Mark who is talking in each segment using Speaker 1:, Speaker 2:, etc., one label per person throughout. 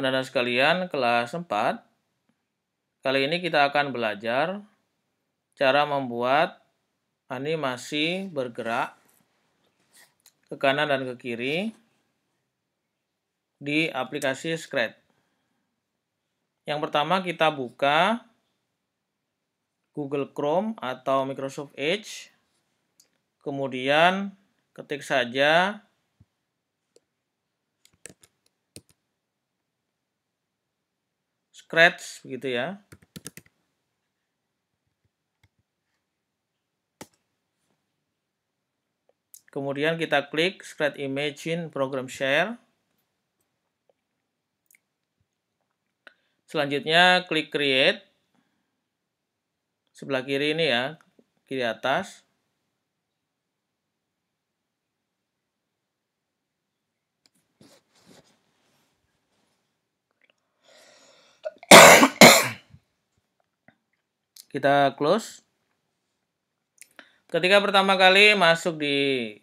Speaker 1: anak-anak sekalian kelas 4. Kali ini kita akan belajar cara membuat animasi bergerak ke kanan dan ke kiri di aplikasi Scratch. Yang pertama kita buka Google Chrome atau Microsoft Edge. Kemudian ketik saja scratch gitu ya. Kemudian kita klik Scratch Image in Program Share. Selanjutnya klik Create. Sebelah kiri ini ya, kiri atas. Kita close. Ketika pertama kali masuk di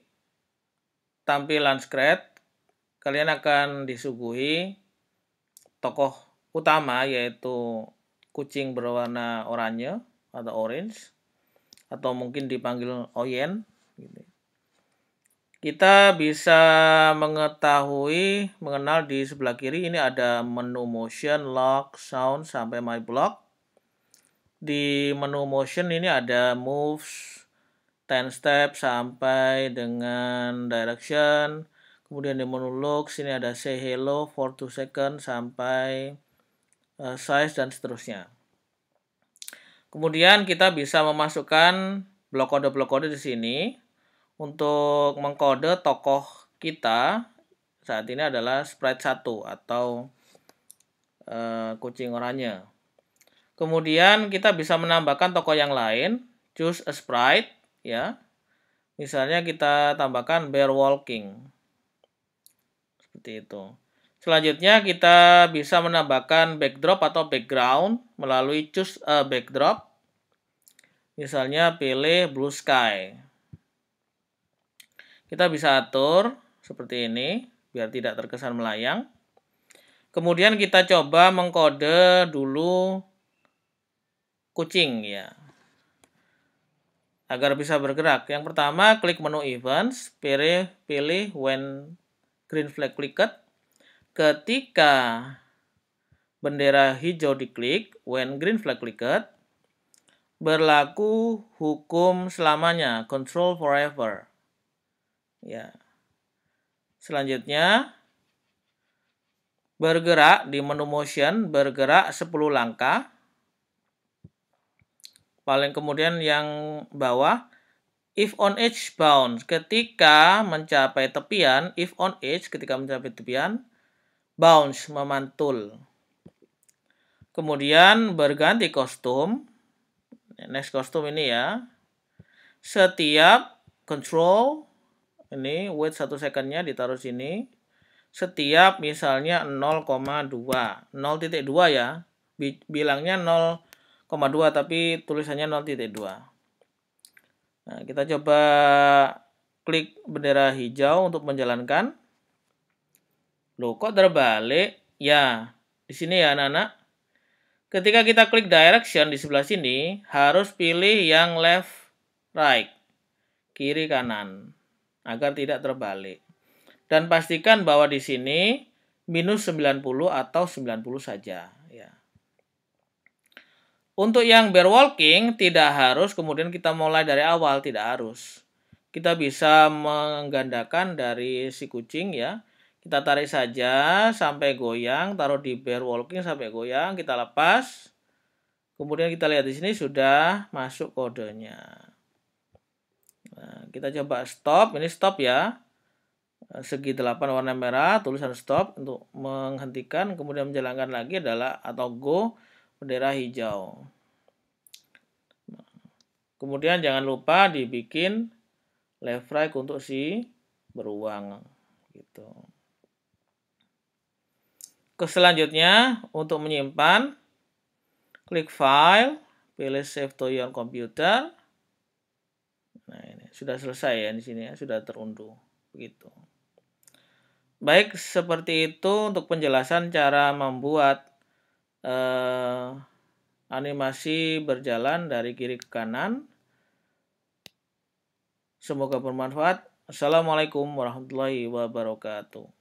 Speaker 1: tampilan Scratch, kalian akan disuguhi tokoh utama yaitu kucing berwarna oranye atau orange atau mungkin dipanggil Oyen. Gitu. Kita bisa mengetahui, mengenal di sebelah kiri ini ada menu motion, lock, sound, sampai my block di menu motion ini ada moves, 10 step sampai dengan direction. Kemudian di menu looks ini ada say hello for 2 second sampai uh, size dan seterusnya. Kemudian kita bisa memasukkan blok kode-blok kode di sini untuk mengkode tokoh kita saat ini adalah sprite 1 atau uh, kucing oranye. Kemudian kita bisa menambahkan tokoh yang lain, choose a sprite ya. Misalnya kita tambahkan bear walking. Seperti itu. Selanjutnya kita bisa menambahkan backdrop atau background melalui choose a backdrop. Misalnya pilih blue sky. Kita bisa atur seperti ini biar tidak terkesan melayang. Kemudian kita coba mengkode dulu kucing ya. Agar bisa bergerak. Yang pertama, klik menu events, pilih, pilih when green flag clicked. Ketika bendera hijau diklik, when green flag clicked, berlaku hukum selamanya, control forever. Ya. Selanjutnya, bergerak di menu motion, bergerak 10 langkah paling kemudian yang bawah if on edge bound ketika mencapai tepian if on edge ketika mencapai tepian bounce memantul kemudian berganti kostum next kostum ini ya setiap control ini wait satu secondnya ditaruh sini setiap misalnya 0,2 0,2 ya bilangnya 0 koma dua tapi tulisannya 0.2. Nah, kita coba klik bendera hijau untuk menjalankan. Loh, kok terbalik? Ya, di sini ya anak-anak. Ketika kita klik direction di sebelah sini, harus pilih yang left right, kiri kanan, agar tidak terbalik. Dan pastikan bahwa di sini minus 90 atau 90 saja. Ya. Untuk yang bear walking tidak harus kemudian kita mulai dari awal, tidak harus. Kita bisa menggandakan dari si kucing ya. Kita tarik saja sampai goyang, taruh di bear walking sampai goyang, kita lepas. Kemudian kita lihat di sini sudah masuk kodenya. Nah, kita coba stop, ini stop ya. Segi 8 warna merah, tulisan stop untuk menghentikan, kemudian menjalankan lagi adalah atau go bendera hijau. Kemudian jangan lupa dibikin left right untuk si beruang gitu. Ke selanjutnya untuk menyimpan klik file, pilih save to your computer. Nah, ini sudah selesai ya di sini ya, sudah terunduh begitu. Baik, seperti itu untuk penjelasan cara membuat eh, animasi berjalan dari kiri ke kanan. Semoga bermanfaat. Assalamualaikum warahmatullahi wabarakatuh.